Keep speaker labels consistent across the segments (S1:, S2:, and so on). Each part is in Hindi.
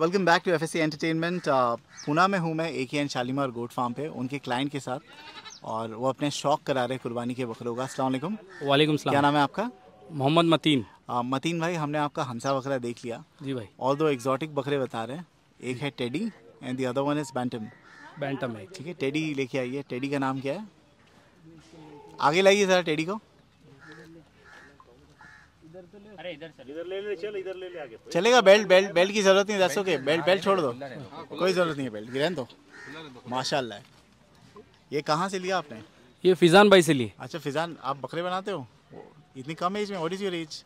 S1: Welcome back to F entertainment Poona में हूँ मैं ए के एन शालीमार गोट फार्म पे उनके क्लाइंट के साथ और वो अपने शौक करा रहे कुर्बानी के बकरों का अस्सलाम वालेकुम क्या नाम है आपका मोहम्मद मतीन आ, मतीन भाई हमने आपका हंसा बकरा देख लिया जी भाई और दो एग्जॉटिक बकरे बता रहे हैं एक है Teddy and the other one is Bantam Bantam है ठीक है टेडी लेके आइए टेडी का नाम क्या है आगे लाइए जरा टेडी को तो चलेगा बेल्ट बेल्ट बेल्ट की जरूरत नहीं दसो के बेल्ट बेल्ट छोड़ दो हाँ, हाँ, कोई जरूरत नहीं है बेल्ट गिरा दो माशाल्लाह ये कहाँ से लिया आपने ये फिजान भाई से ली अच्छा फिजान आप बकरे बनाते हो इतनी कम एज में और इज योर एज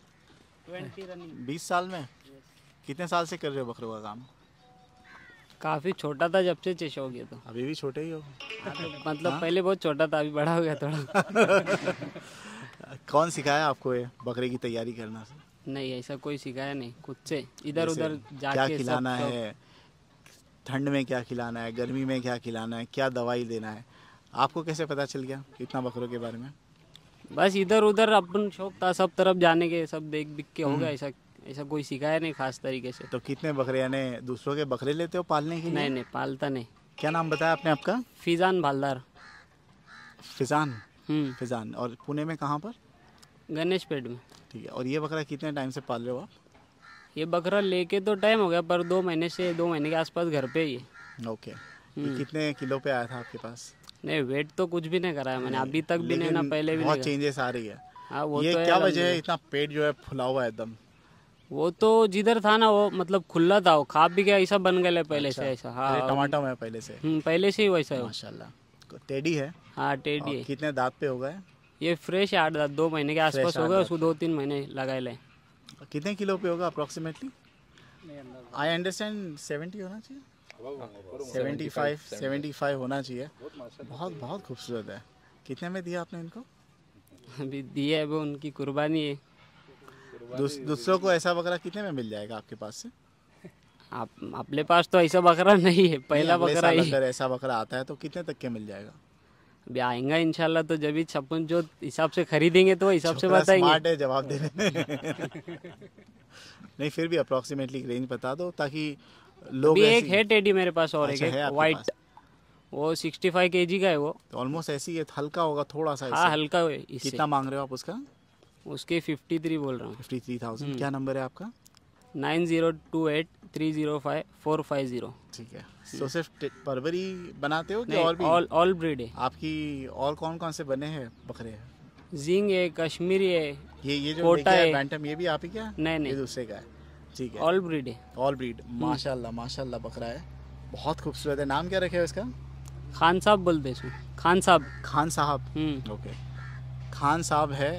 S1: बीस साल में कितने साल से कर रहे हो बकरे का काम काफी छोटा था जब से चेश हो गया तो अभी भी छोटे ही हो हाँ, मतलब पहले बहुत छोटा था अभी बड़ा हो गया थोड़ा कौन सिखाया आपको ये बकरे की तैयारी करना
S2: नहीं ऐसा कोई सिखाया नहीं खुद से इधर उधर जाके क्या खिलाना सब है
S1: ठंड में क्या खिलाना है गर्मी में क्या खिलाना है क्या दवाई देना है आपको कैसे पता चल गया इतना बकरों के बारे में बस इधर उधर अपन शौक था सब तरफ जाने के सब देख बिक के हो हम्म। गया ऐसा ऐसा कोई सिखाया नहीं खास तरीके से तो कितने बकरे यानी दूसरों के बकरे लेते हो पालने के लिए नहीं नहीं पालता नहीं क्या नाम बताया आपने आपका फिजान भालदार फिजान हम्म। फिजान और पुणे में कहाँ पर गणेश पेट में ठीक है और ये बकरा कितने टाइम से पाल रहे हो आप ये बकरा लेके तो टाइम हो गया
S2: पर दो महीने से दो महीने के आसपास घर पे ही
S1: ओके हम्म। कितने किलो पे आया था आपके पास
S2: नहीं वेट तो कुछ भी नहीं कराया मैंने अभी तक भी नहीं ना पहले भी बहुत चेंजेस आ रही है आ, हाँ, वो ये तो क्या वजह है इतना पेट जो है
S1: फुला हुआ है एकदम
S2: वो तो जिधर था ना वो मतलब खुला था वो खा भी गया ऐसा बन गया पहले से अच्छा। ऐसा हाँ टमाटम
S1: में पहले से हम्म, पहले से ही वैसा है माशाला तो टेडी है हाँ टेडी कितने दांत पे हो गए
S2: ये फ्रेश आठ दो महीने के आसपास हो गया उसको
S1: दो तीन महीने लगाए लें कितने किलो पे होगा अप्रोक्सीमेटली आई अंडरस्टैंड सेवेंटी होना चाहिए सेवेंटी फाइव सेवेंटी फाइव होना चाहिए बहुत बहुत खूबसूरत है कितने में दिया आपने इनको अभी दिए है वो उनकी कुर्बानी है दूसरों को ऐसा बकरा कितने में मिल जाएगा आपके पास से आप अपने पास तो ऐसा बकरा नहीं है पहला बकरा ही ऐसा बकरा आता है तो कितने तक के मिल जाएगा
S2: अभी आएंगे इनशाला तो जब छप्पन जो हिसाब से खरीदेंगे तो हिसाब से बताएंगे जवाब देने
S1: नहीं फिर भी अप्रोक्सीमेटली रेंज बता दो ताकि लोग एक है टेडी मेरे पास और अच्छा एक वाइट वो सिक्सटी फाइव के जी का है वो तो ऑलमोस्ट ऐसी है हल्का होगा थोड़ा सा हाँ हल्का कितना मांग रहे हो आप उसका उसके फिफ्टी थ्री बोल रहा हूँ फिफ्टी थ्री थाउजेंड क्या नंबर है आपका nine zero two eight three zero five four five zero ठीक है तो सिर्फ परवरी बनाते हो कि और भी ऑल ऑल ब्रीड है आपकी और कौन कौन से बने हैं बकरे है?
S2: जिंग है कश्मीरी है ये ये जो कोटा है बैंटम ये भी आप ही क्या नहीं नहीं दूसरे
S1: का है ठीक है ऑल ब्रीड है ऑल ब्रीड हम्म। माशाल्लाह माशाल्लाह बकरा है बहुत खूबसूरत है नाम क्या रखे है इसका खान साहब बोलते हैं खान साहब खान साहब ओके हम्म। खान साहब है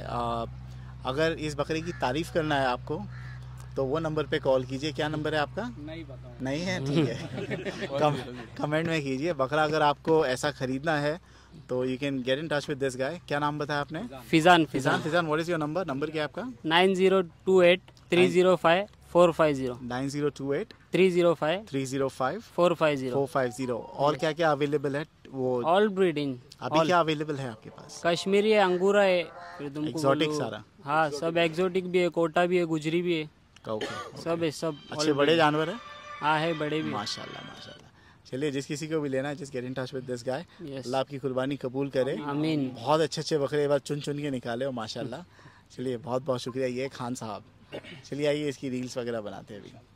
S1: अगर इस बकरे की तारीफ़ करना है आपको तो वो नंबर पे कॉल कीजिए क्या नंबर है आपका नहीं नहीं है ठीक है कम कमेंट में कीजिए बकरा अगर आपको ऐसा खरीदना है तो you can get in touch with this guy क्या नाम बताया आपने Fizan Fizan Fizan what is your number number क्या आपका nine zero two eight three zero five four five zero nine zero two eight three zero five three zero five four five zero four five zero और क्या क्या अवेलेबल है वो ऑल ब्रीडिंग अभी all. क्या अवेलेबल है आपके
S2: पास कश्मीरी है अंगूरा है फिर एक्सोटिक सारा हाँ सब एक्सोटिक भी है कोटा भी है गुजरी भी है सब है सब अच्छे बड़े जानवर है
S1: हाँ है बड़े भी माशाल्लाह माशाल्लाह चलिए जिस किसी को भी लेना है जिस गेट विद दिस गाय अल्लाह आपकी कुर्बानी कबूल करे आमीन बहुत अच्छे अच्छे बकरे बार चुन चुन के निकाले हो माशाल्लाह चलिए बहुत बहुत शुक्रिया ये खान साहब चलिए आइए इसकी रील्स वगैरह बनाते हैं अभी